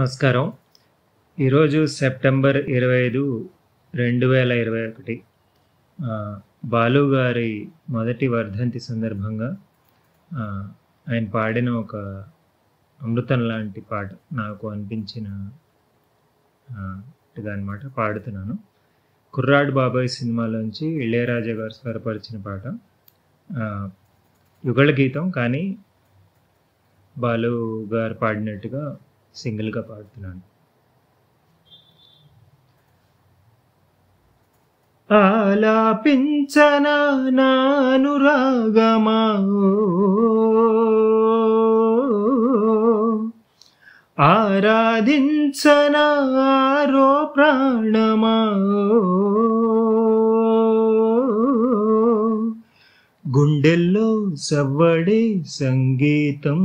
నమస్కారం ఈరోజు సెప్టెంబర్ ఇరవై ఐదు రెండు వేల ఇరవై ఒకటి బాలు గారి మొదటి వర్ధంతి సందర్భంగా ఆయన పాడిన ఒక అమృతం లాంటి పాట నాకు అనిపించిన అనమాట పాడుతున్నాను కుర్రాడు బాబాయ్ సినిమాలోంచి ఇళయరాజా గారు స్వరపరిచిన పాట యుగళ గీతం కానీ బాలు గారు పాడినట్టుగా సింగిల్గా పాడుతున్నాను ఆలాపించన నానురాగమా ఆరాధించన ఆరో ప్రాణమా గుండెల్లో సవ్వడే సంగీతం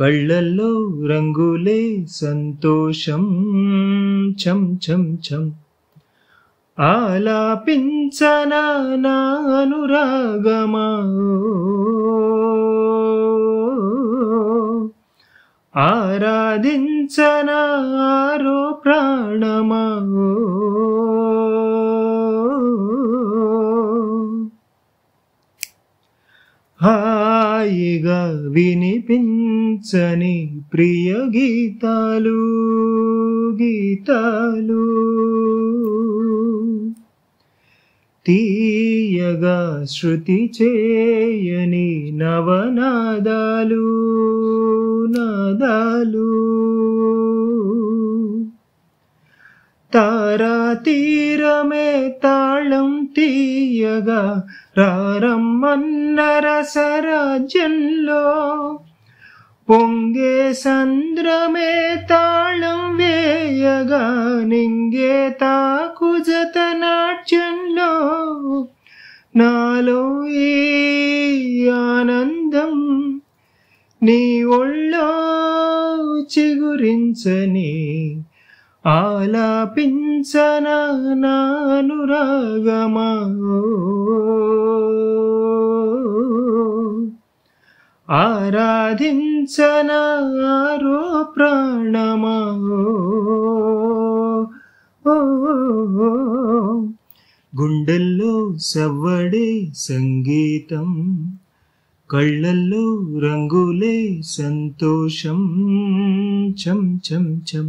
కళ్ళల్లో రంగులే సంతోషం చం చం చం ఆలాపించన నా అనురాగమా ఆరాధించనారో ప్రాణమా హాయిగా వినిపించ మించని ప్రియ గీతాలు గీతాలు తీయగా శృతి చేయని నవనాదాలు నాదాలు తారా తీరమే తాళం తీయగా రారమ్మన్నర సరాజంలో పొంగే సంద్రమే తాళం వేయగా నింగే తాకు జతనాట్యంలో నాలో ఏ ఆనందం నీ ఒళ్ళో చిగురించని ఆలాపించన నానురాగమా ఆరాధించనారో ప్రాణమా గుండెల్లో సవ్వడే సంగీతం కళ్ళల్లో రంగులే సంతోషం చం చం చం